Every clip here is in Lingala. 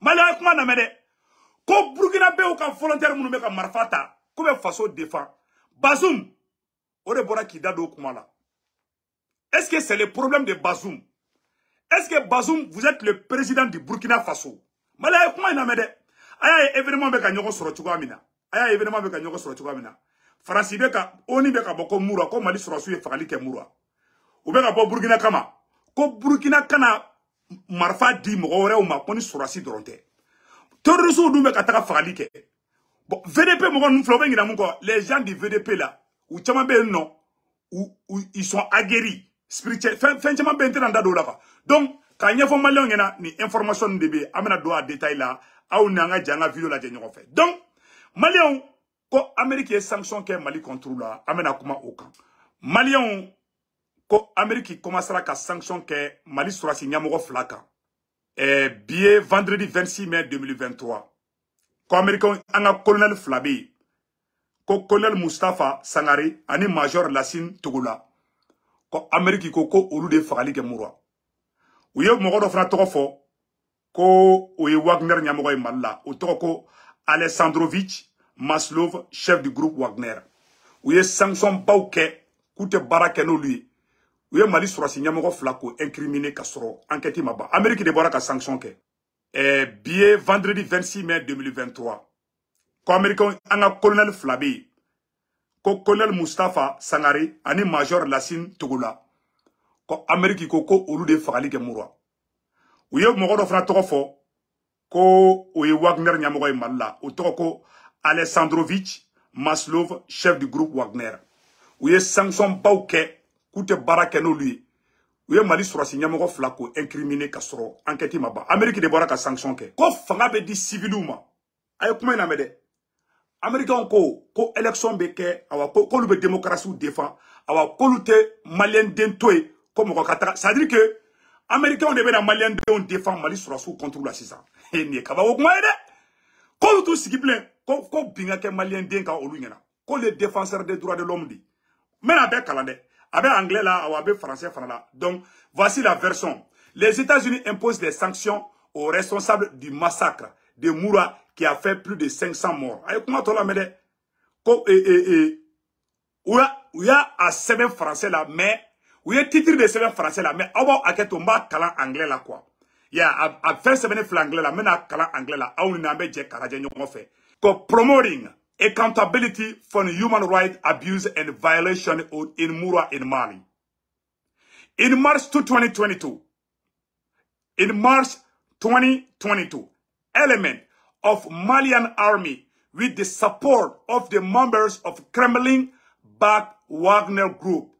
maliyɛn ye na lamɛn dɛ Burkina Faso, ka volontaire minnu bɛ ka Marfata, ta faso défend Bazoum o de bɔra da est ce que c'est le problème de Bazoum est ce que Bazoum, vous êtes le président du burkina faso maliyɛn ye na in aya y a y'a événement bɛ ka Nyoko sɔrɔ cogoya min a événement ka Nyoko sɔrɔ cogoya min na oni bɛ ka Boko mura ko mali sɔrɔsiw ye fagali kɛ mura Ou bɛ kama ko Burkina kana marfa di mɔgɔ ma ko ni sɔrɔsi dɔrɔn tɛ terroristes dun bɛ ka bon VDP mon ninnu filɛ u bɛ les gens du VDP là ou chama ben non ou, ils sont aguerris spirituel fin fɛn caman bɛ yen da don la donc k'a ɲɛfɔ maliyɛnw ɲɛna information de bɛ yen an a détail la aw n'an ka jɛ la ka video fait donc malion ko amérique ye sanction kɛ mali contrôle la amena bɛna kuma au camp malion ko amériki commencera ka sanction kɛ mali surasi ɲamɔgɔ fila kan eh, biye vendredi 26 mai 2023 ko amérikaw an ka kolonɛli fila be yen ko kolonɛl mustapha sangare ani major lasin togola ko amériki ko ko olu de fagali kɛ murwa u ye mɔgɔ dɔ fana tɔgɔ fɔ ko o ye wagner ɲamɔgɔ ye mali la o tɔgɔ ko alessandrovich maslov chef du groupe wagner u ye sanction baw kɛ k'u tɛ baara kɛ n'olu ye u ye mali sɔrɔsi ɲɛmɔgɔ fila ko incriminer ka sɔrɔ enquête ma ban amérique de bɔra ka sanction kɛ eh, billet vendredi 26 mai 2023 ko américain an ka colonel fila bɛ yen ko colonel mustapha sangare ani major lasine togola ko amérique ko ko olu de fagali kɛ murwa u ye mɔgɔ dɔ fana tɔgɔ fɔ ko o ye wagner ɲɛmɔgɔ ye mali la o tɔgɔ ko alessandrovich maslov chef du groupe wagner u ye sanction baw kɛ Koute tɛ ou lui, n'olu malis u ye mali sɔrɔsi incriminé enquête Maba. amérique de Baraka sanction kɛ ko fanga di civiliw ma a ye kuma américain ko ko élection bɛ awa ko démocratie défend awa k'olu malien d'entoué, comme to yen ko mɔgɔ ka c'est dire que américain défend mali sɔrɔsiw contre la cisa. Et kava ye kabako tout ye dɛ k'olu t'u ko ko bin ka malien maliyɛn défenseur des droits de l'homme dit, Mena bɛna a avec anglais là, ou français là. Donc, voici la version. Les États-Unis imposent des sanctions aux responsables du massacre de Moura qui a fait plus de 500 morts. E, e, e, a comment tu l'as a français là, mais titre de semaine français là, mais aw b'aw a anglais là quoi. y a anglais Mais anglais là, une promoting accountability for human rights abuse and violation in Mura in Mali. In March 2022, in March 2022, element of Malian army with the support of the members of Kremlin-backed Wagner Group,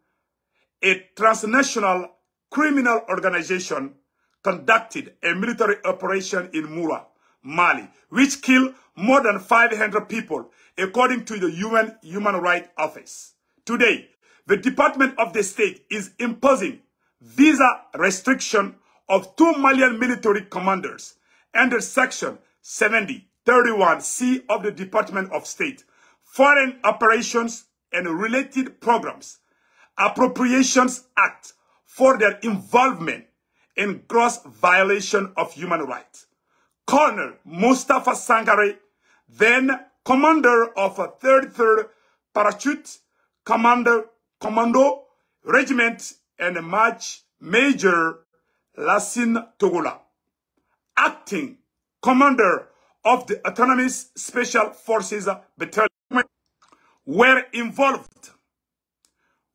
a transnational criminal organization conducted a military operation in Mura, Mali, which killed more than 500 people according to the UN Human Rights Office. Today, the Department of the State is imposing visa restriction of two Malian military commanders under Section 7031C of the Department of State, Foreign Operations and Related Programs, Appropriations Act for their involvement in gross violation of human rights. Colonel Mustafa Sangare, then commander of a 33rd Parachute Commander Commando Regiment and March Major Lassine Togola, acting commander of the Autonomous Special Forces Battalion, were involved,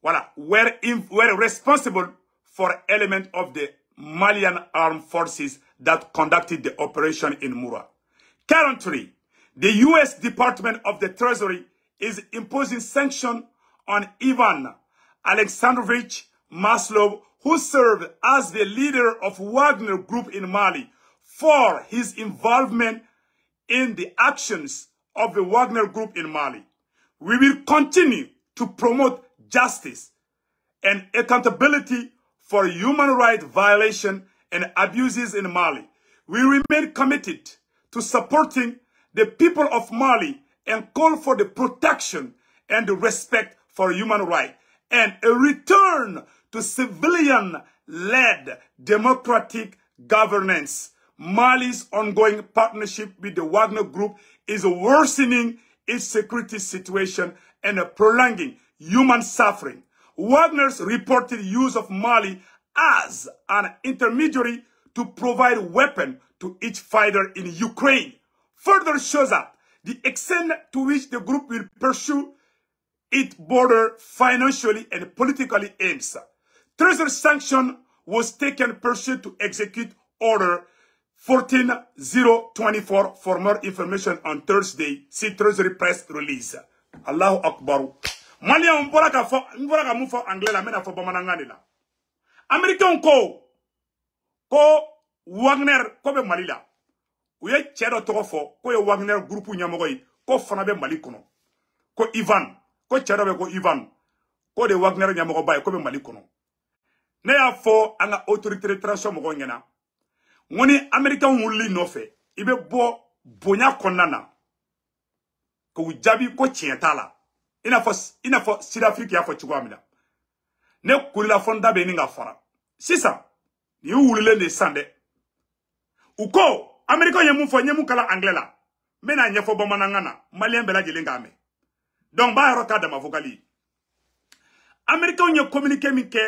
voilà, were, in, were responsible for element of the Malian armed forces that conducted the operation in Mura. Currently, the U.S. Department of the Treasury is imposing sanctions on Ivan Alexandrovich Maslov, who served as the leader of Wagner Group in Mali for his involvement in the actions of the Wagner Group in Mali. We will continue to promote justice and accountability for human rights violations and abuses in Mali. We remain committed to supporting the people of Mali and call for the protection and the respect for human rights and a return to civilian-led democratic governance. Mali's ongoing partnership with the Wagner Group is worsening its security situation and prolonging human suffering. Wagner's reported use of Mali as an intermediary to provide weapons to each fighter in Ukraine further shows up the extent to which the group will pursue its border financially and politically aims. Treasury sanction was taken pursuant to execute order 14024 for more information on Thursday. See Treasury press release. Allahu Akbar. Malia mbora fo mbora ka mu mena fo bamanangani la. Americain ko ko Wagner ko be u ye cɛɛ dɔ tɔgɔ fɔ ko ye wagner gurupu ɲɛmɔgɔ ye ko fana bɛ mali kɔnɔ ko ivan ko cɛɛ dɔ bɛ ko ivan ko de wagner ɲɛmɔgɔba ye ko bɛ mali kɔnɔ ne y'a fɔ an ka autorité transition mɔgɔw ɲɛna n ko ni amerikɛnw wulili nɔfɛ i bɛ bɔ bonya kɔnɔna na k'u jaabi ko tiɲɛ t'a la i n'a fɔ i n'a fɔ sidafiriki y'a fɔ cogoya min na ne kurila fɔ n da bɛ nin ka fara sisan nin y'u wulilen de san dɛ u ko américain ye mun fɔ n ye mun kalan anglais la n bɛna ɲɛfɔ bamanankan na maliyɛn bɛɛ lajɛlen k'a mɛn donc b'a yɔrɔ k'a dama fokali ye américain ye communiqué min kɛ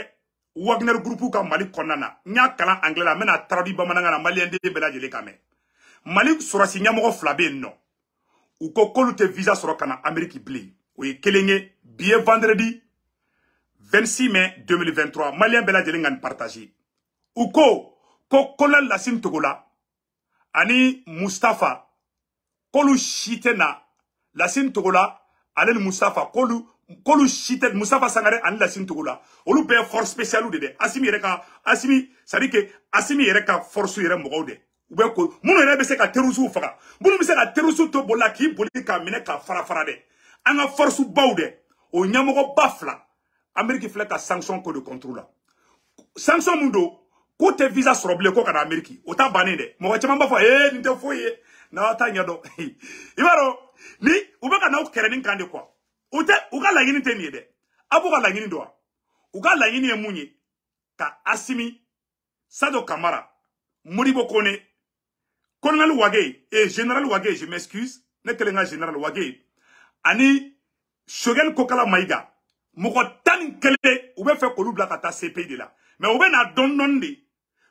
wagner groupe ka mali kɔnɔna na n y'a kalan anglais la n bɛna traduit bamanankan na maliyɛn den bɛɛ lajɛlen k'a mɛn mali sɔrɔsi ɲɛmɔgɔ fila bɛ yen nɔ u ko k'olu tɛ visa sɔrɔ ka na amérique bilen o ye kelen ye bi ye vendredi 26 mai 2023 maliyɛn bɛɛ lajɛlen ka nin partage u ko ko kolonɛl lasini togola ani mustafa k'olu si tɛ na lasini togola ale ni mustafa k'olu k'olu si tɛ mustafa sangare ani lasini togola olu bɛɛ ye force spéciale de dɛ asimi yɛrɛ ka asimi c'est à dire que asimi yɛrɛ ka force yɛrɛ mɔgɔw dɛ u bɛ ko minnu yɛrɛ bɛ se ka terroristes faga minnu bɛ se ka terroristes to boli la k'i boli k'a minɛ k'a fara fara dɛ an ka force baw dɛ o ɲɛmɔgɔba fila amérique filɛ ka sanction ko de contrôle la sanction mun don ko visa sɔrɔ bilen ko ka na ameriki o ta bannen dɛ mɔgɔ caman b'a fɔ ee nin tɛ foyi ye n'aw t'a ɲɛdɔn i b'a ni u bɛ ka n'aw kɛrɛ nin kan de kuwa u tɛ u ka laɲini tɛ nin ye dɛ a b'u ka laɲini dɔn wa u ka laɲini ye mun ye ka asimi sado kamara modibo kone colonel wage et eh, général wage je m'excuse ne kelen ka général wage ani shogel kokala maiga mɔgɔ tan kele, kelen u bɛ fɛ k'olu bila ka cp de la mɛ u bɛ na don non de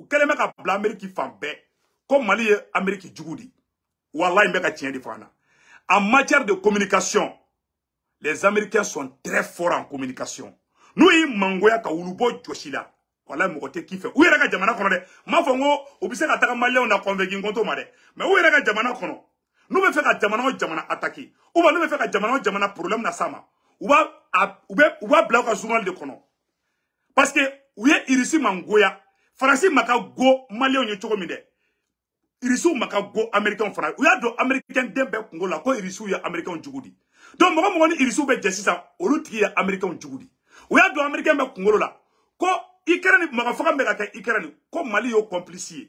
u kɛlen mec ka bila l'Amérique comme bɛɛ comme mali Amérique ameriki jugu de walayi n de fɔ en matière de communication les américains sont très forts en communication Nous y'i mangoya ka wulubo jɔsi voilà walayi côté qui fait. Où est yɛrɛ jamana kono Mais n m'a fɔ n ka taka maliyɛnw na kɔnfɛkin kɔntɔ ma dɛ mais où est ka jamana kono nous bɛ fɛ ka jamana o jamana attaquer ou va nous bɛ fɛ ka jamana o jamana problème na sama ou va, ou va bloquer journal de kɔnɔ parce que où est irisi mangoya faransi ma ka go maliyɛnw ye cogo min dɛ irisiw ma ka go amerikɛnw fana u y'a dɔn amerikɛn den bɛɛ kungo la ko irisiw ye amerikɛnw jugu di donc mɔgɔ mɔgɔ ni irisiw bɛ jɛ sisan olu tigi ye amerikɛnw jugu di u y'a dɔn amerikɛn bɛ kunkolo la ko ikɛrɛni maga faga bɛ ka kɛ ikɛrɛni ko mali y'o kɔnpilisi ye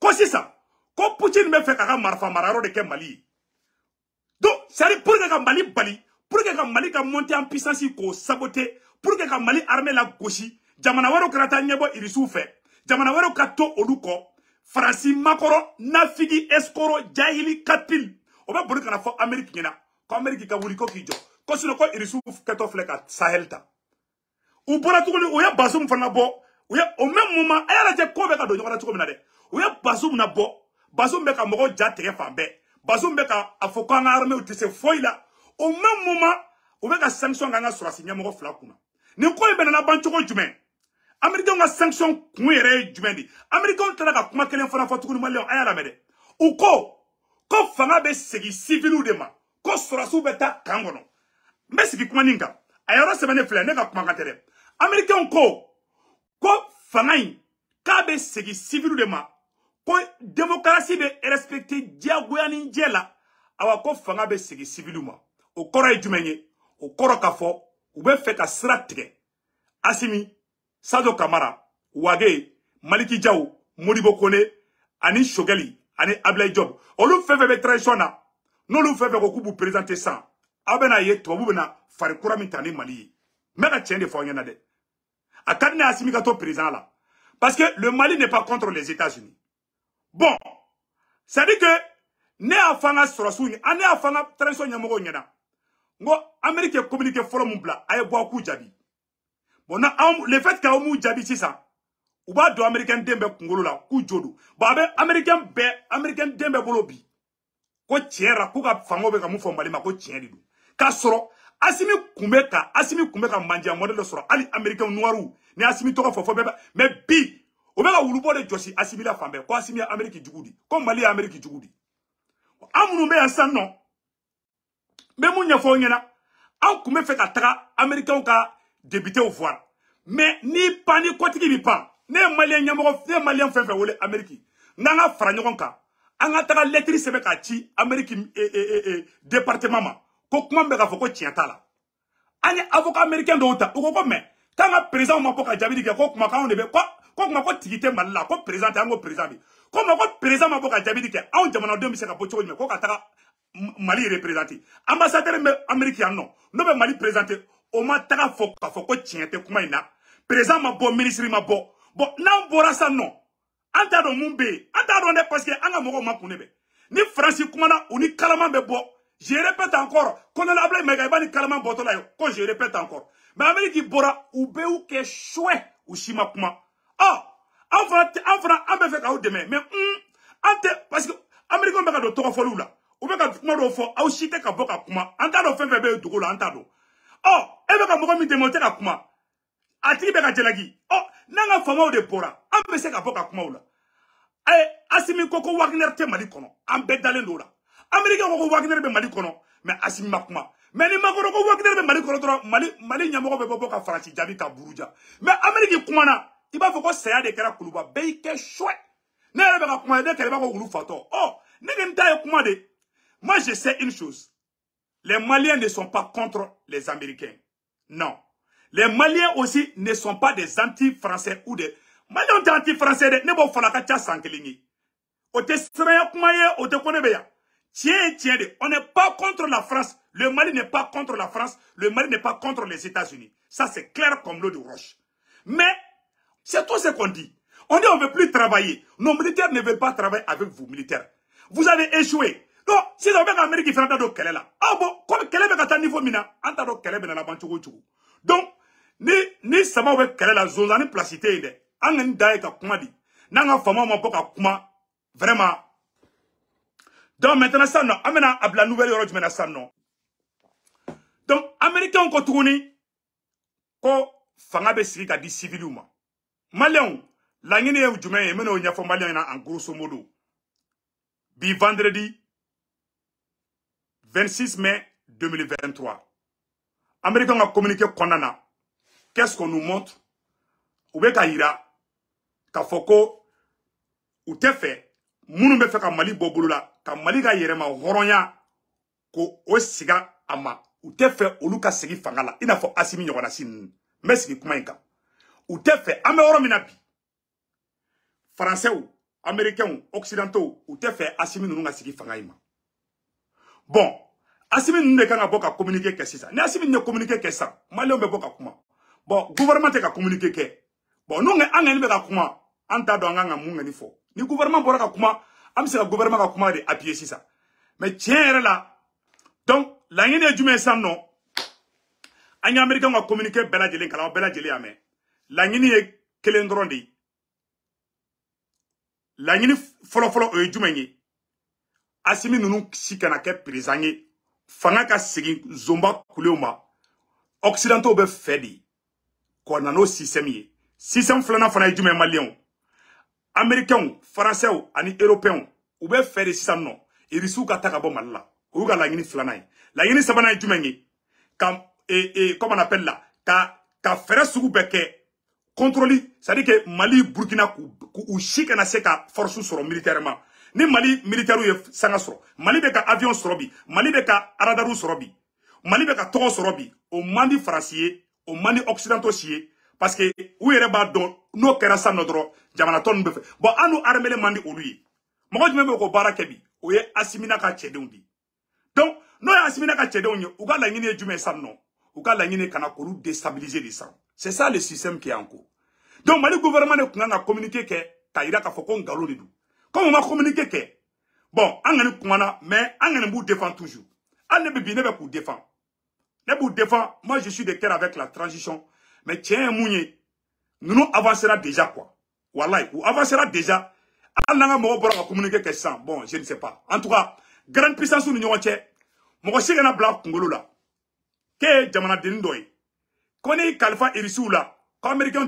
ko sisan ko putin bɛ fɛ k'a ka marifa marayɔrɔ de kɛ mali ye donc c'est à dire pour que ka mali bali pour que ka mali ka monter en puissance k'o saboter pour que ka mali armée la gosi jamana wɛrɛw kana taa ɲɛbɔ irisiw fɛ jamana wɛrɛw ka to olu kɔ faransi makɔrɔ nafigi ɛsikoro jahili katpil o bɛ boli ka na fɔ ameriki ɲɛna ko ameriki ka wuli ko k'i jɔ ko sinɔ ko irisiw kɛtɔ filɛ ka sahɛli ta u bɔra tuguni u ye baso min fana bɔ u ye o même moment a y'a lajɛ ko bɛ ka don ɲɔgɔn na cogo min na dɛ u ye baso min na bɔ baso min bɛ ka mɔgɔw ja tigɛ fan bɛɛ baso min bɛ ka a fɔ ko an ka armée u tɛ se foyi la au même moment u bɛ ka sanction k'an ka sɔrɔsi ɲɛmɔgɔ fila kunna nin ko in bɛ na laban cogo jumɛn amerikɛnw ka sanction kun yɛrɛ ye jumɛn de amerikɛnw taara ka kuma kelen fana fɔ tuguni maliyɛnw an y'a lamɛn dɛ u ko ko fanga bɛ segin siviliw de ma ko sɔrɔsiw bɛ taa kan kɔnɔ n bɛ sigi kuma nin kan a yɔrɔ sɛbɛnnen filɛ ne ka kumakan tɛ dɛ amerikɛnw ko ko fanga in k'a bɛ segin siviliw de ma ko demokarasi bɛ respecte diyagoya ni jɛ la awa ko fanga bɛ segin siviliw ma o kɔrɔ ye jumɛn ye o kɔrɔ k'a fɔ u bɛ fɛ ka sira tigɛ asimi sadio kamara wage maliki jaw modibo kone ani shogeli ani abilayi job olu fɛn fɛn bɛ transition na n'olu fɛn fɛn ko k'u b'u présenter sisan aw bɛna ye tubabu bɛna fari kura min ta ni mali ye n bɛ ka tiɲɛ de fɔ aw ɲɛna dɛ a ka di ne asimi ka to président la parce que le mali n'est pas contre les états-unis bon c'est à dire que ne y'a fɔ an ka sɔrɔsiw ye an ne y'a fɔ an ka transition ɲɛmɔgɔw ɲɛna n ko amérique ye communiqué fɔlɔ min bila a ye bɔ a k'u jaabi bon na anw le fait que aw m'u jaabi sisan u b'a dɔn américain den bɛ kunkolo la k'u jo don bon a bɛ américain bɛɛ américain den bɛɛ bolo bi ko tiɲɛ yɛrɛ ko ka fangaw bɛ ka mun fɔ mali ma ko tiɲɛ de don k'a sɔrɔ asimi kun bɛ ka asimi kun bɛ ka mandiya mɔdɛli dɔ sɔrɔ hali américain noiru ni asimi tɔgɔ fɔ fɔ bɛɛ bɛ mɛ bi o bɛ ka wulubɔ de jɔsi asimi la fan bɛɛ ko asimi ye amérique jugu di ko mali ye amérique jugu di an minnu bɛ yan sisan nɔ n bɛ mun ɲɛfɔ aw ɲɛna an kun bɛ fɛ ka taga américain ka débuter au voile. Mais ni pas ni quoi qui pas. né malien ni ni malien fait faire Amérique. N'anga franyonka. Anga taka lettre c'est mec Amérique et et et département ma. avocat mbeka foko la. avocat américain d'Ota. Oko ko mais quand président m'a pas jamais dit que kokuma ka on devait quoi kokuma ko tigité mal la. Kok président ango président. Comme votre président m'a pas jamais dit que on demande en 2005 pour chose mais kok ataka Mali représenté. Ambassadeur américain non. nous mais Mali présenté. o ma taga fɔ k'a fɔ ko tiɲɛ tɛ kuma in na président ma bɔ ministre ma bɔ bɔn n'an bɔra sisan nɔ an t'a dɔn mun bɛ yen an t'a dɔn dɛ parce que an ka mɔgɔw ma kun de bɛ ni faransi kumana u ni kalaman bɛ bɔ je répète encore colonel ablaye mayiga i b'a ni kalaman bɔtɔla ye ko je répète encore mais amérique bɔra u bɛ y'u kɛ suwɛ u si ma kuma ɔ an fana an fana an bɛ fɛ k'aw dɛmɛ mais un an tɛ parce que américain bɛ ka don tɔgɔfɔliw la u bɛ ka kuma dɔw fɔ aw si tɛ ka bɔ ka kuma an t'a dɔn fɛn fɛn bɛ yen dugu la an t'a dɔn ɔ e bɛ ka mɔgɔ min dɛmɛ o tɛ ka kuma a tigi bɛ ka jalaki ɔ oh, n'an ka faamaw de bɔra an bɛ se ka bɔ ka kuma o la ayi eh, asimi ko ko waginɛri tɛ mali kɔnɔ an bɛɛ dalen don o la amerikɛ ko ko waginɛri bɛ mali kɔnɔ mɛ asimi ma kuma mɛ ni makɔrɔ ko waginɛri bɛ mali kɔnɔ dɔrɔn mali mali ɲɛmɔgɔ bɛ bɔ bɔ ka faransi jaabi ka buruja mɛ ameriki kumana i b'a fɔ ko saya de kɛra kuluba bɛɛ y'i kɛ suwɛ ne yɛrɛ bɛ ka kuma ne kɛlɛ b'a fɔ wulu fatɔ ɔ oh, ne ni n ta ye kuma de moi je sais une chose Les Maliens ne sont pas contre les Américains. Non. Les Maliens aussi ne sont pas des anti-français ou des... Maliens sont anti-français. Ne pas la On Tiens, tiens, on n'est pas contre la France. Le Mali n'est pas contre la France. Le Mali n'est pas contre les États-Unis. Ça, c'est clair comme l'eau de roche. Mais, c'est tout ce qu'on dit. On dit on ne veut plus travailler. Nos militaires ne veulent pas travailler avec vous, militaires. Vous avez échoué. donc sisan u bɛ ka ameriki fana da don kɛlɛ la aw bɔn komi kɛlɛ bɛ ka taa nifo min na an t'a dɔn kɛlɛ bɛna laban cogo o cogo donc ni ni samaw bɛ kɛlɛ la zonzan ni pilasi tɛ yen dɛ an kɔni da ye ka kuma di n'an ka faamaw ma bɔ ka kuma vraiment donc maintenant sisan nɔ an bɛna a bila nouvelle yɔrɔ jumɛn na sisan nɔ donc américains ko tuguni ko fanga bɛ sigi ka di civiliw ma maliyɛnw laɲini ye jumɛn ye n bɛn'o ɲɛfɔ maliyɛnw ɲɛna en grosso modo bi vendredi 26 mai 2023 américain ka communiqué kɔnɔna na qu'est-ce qu'on nous montre u bɛ ka yira k'a fɔ ko u tɛ fɛ minnu bɛ fɛ ka mali bɔ bolo la ka mali ka yɛrɛma hɔrɔnya ko o siga a ma u tɛ fɛ olu ka segi fanga la i n'a fɔ asimi ɲɔgɔnnasi ninnu n bɛ sigi kuma in kan u tɛ fɛ an bɛ yɔrɔ min na bi faransɛw américains occidentaux u tɛ fɛ asimi ninnu ka sigi fanga in ma bon asimi ninnu de kan ka bɔ ka communiqué kɛ sisan ni asimi ninnu ye communiqué kɛ sisan maliyɛnw bɛ bɔ ka kuma bon gouvernement tɛ ka communiqué kɛ bon n'u ŋa an ŋani bɛ ka kuma an t'a dɔn an kan ka mun ŋani fɔ ni gouvernement bɔra ka kuma an bɛ se ka gouvernement ka kuma de appuyer sisan mais tiɲɛ yɛrɛ la donc laɲini ye jumɛn ye sisan nɔ an ye américain ka communiqué bɛɛ lajɛlen kalan bɛɛ lajɛlen y'a mɛn laɲini ye kelen dɔrɔn de ye laɲini fɔlɔfɔlɔ o ye jumɛn ye asimi ninnu si kana kɛ perezan ye fanga ka segin zonba kulew ma occidentaux bɛ fɛ de k'o na n'o système ye système filanan fana ye jumɛn ye maliyɛnw américains faransɛw ani européens u bɛ fɛ de sisan nɔ irisiw ka ta ka bɔ mali la o y'u ka laɲini filanan ye laɲini sabanan ye jumɛn ye ka eh, eh, comme on appelle la ka ka fɛɛrɛ sugu bɛɛ kɛ contrôle c'est à dire que mali burkina k'u si kana se ka force sɔrɔ militairement ni mali militaire ye sanga sɔrɔ mali bɛ ka avion sɔrɔ bi mali bɛ ka aradaru sɔrɔ bi mali bɛ ka tɔgɔ sɔrɔ bi o man di faransi ye o man di occidentaux si ye parce que u yɛrɛ b'a dɔn n'o kɛra san nɔ dɔrɔn jamana tɔ ninnu bɛ fɛ bɔn an n'u armée man di olu ye mɔgɔ jumɛn bɛ k'o baara kɛ bi o ye asimina ka cɛdenw de donc n'o ye asimina ka cɛdenw ye u ka laɲini ye jumɛn san nɔ u ka laɲini kana k'olu déstabiliser de san c'est ça le système qui est en cours donc mali gouvernement de tun kan ka communiquer kɛ k'a yira k'a fɔ ko nkalon de don Comment on m'a communiqué bon on va mais défend toujours On ne défendre. défend défend moi je suis de cœur avec la transition mais tiens, nous nous avancera déjà quoi Voilà, ou avancera déjà On va ka va communiquer communiquer bon je ne sais pas en tout cas grande puissance nous a si kana Qu'on kunkolo k'e ye jamanadennin dɔ qu'on a ko américain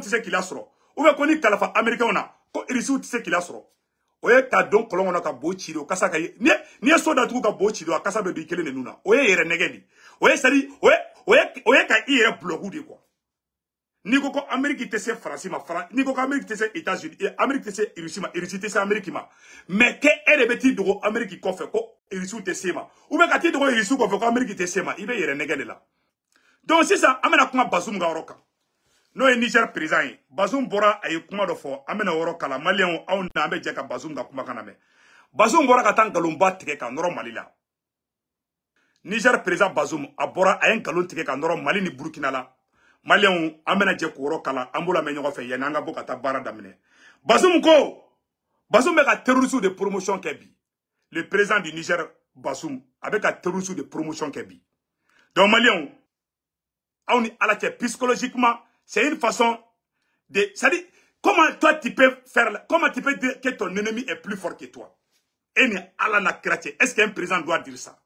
ou bien connait a un américain on ko irisiw qu'on a o ye ka don kɔlɔn kɔnɔ ka bo ci de o kasa ka ye ni n'i ye so datugu ka bo ci de a kasa bɛ don i kelen de nun na o ye yɛrɛ nɛgɛ de o ye sadi o ye o ye o ye ka i yɛrɛ bulɔku de kuwa n'i ko ko ameriki tɛ se faransi ma faran n'i ko ko ameriki tɛ se etats-unis eh, ameriki tɛ se irisi ma irisi tɛ se ameriki ma mɛ kɛ e de bɛ t'i dogo ameriki kɔfɛ ko irisiw tɛ se ma ou bien ka t'i dogo irisiw kɔfɛ ko ameriki tɛ se ma i bɛ yɛrɛ nɛgɛ de la donc sisan an bɛna kuma basum ka yɔrɔ kan n'o ye niger président ye bazum bɔra a ye kuma dɔ fɔ an bɛna yɔrɔ kala maliyɛnw aw na an bɛ jɛ ka bazum ka kumakan lamɛn bazum bɔra ka taa nkalonba tigɛ ka nɔrɔ mali la niger président bazum a bɔra a ye nkalon tigɛ ka nɔrɔ mali ni burukina la maliyɛnw an bɛna jɛ k'o yɔrɔ kala an b'o lamɛn ɲɔgɔn fɛ yanni an ka bɔ ka taa baara daminɛ bazum ko bazum bɛ ka terroriste de promotion kɛ bi le président du niger bazum a bɛ ka terroriste de promotion kɛ bi donc maliyɛnw aw ni ala cɛ psychologiquement C'est une façon de... ça dit comment toi tu peux faire... Comment tu peux dire que ton ennemi est plus fort que toi eh Est-ce qu'un président doit dire ça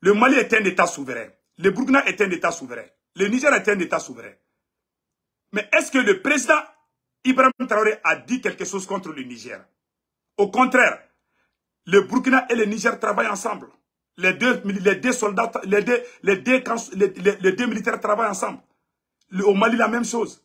Le Mali est un État souverain. Le Burkina est un État souverain. Le Niger est un État souverain. Mais est-ce que le président Ibrahim Traoré a dit quelque chose contre le Niger Au contraire, le Burkina et le Niger travaillent ensemble. Les deux, les deux soldats, les deux, les deux militaires travaillent ensemble. Au Mali, la même chose.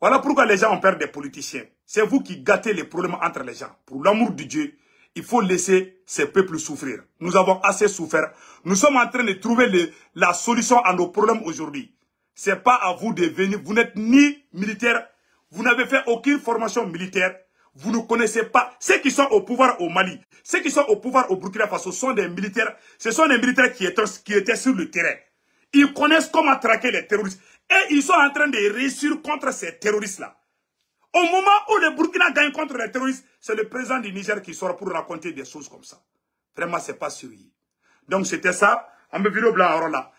Voilà pourquoi les gens ont peur des politiciens. C'est vous qui gâtez les problèmes entre les gens. Pour l'amour de Dieu, il faut laisser ces peuples souffrir. Nous avons assez souffert. Nous sommes en train de trouver la solution à nos problèmes aujourd'hui. C'est pas à vous de venir. Vous n'êtes ni militaire. Vous n'avez fait aucune formation militaire. Vous ne connaissez pas. Ceux qui sont au pouvoir au Mali, ceux qui sont au pouvoir au Burkina Faso sont des militaires. Ce sont des militaires qui étaient, qui étaient sur le terrain. Ils connaissent comment traquer les terroristes. Et ils sont en train de réussir contre ces terroristes-là. Au moment où les Burkina gagnent contre les terroristes, c'est le président du Niger qui sort pour raconter des choses comme ça. Vraiment, c'est pas sérieux. Donc, c'était ça. En me là.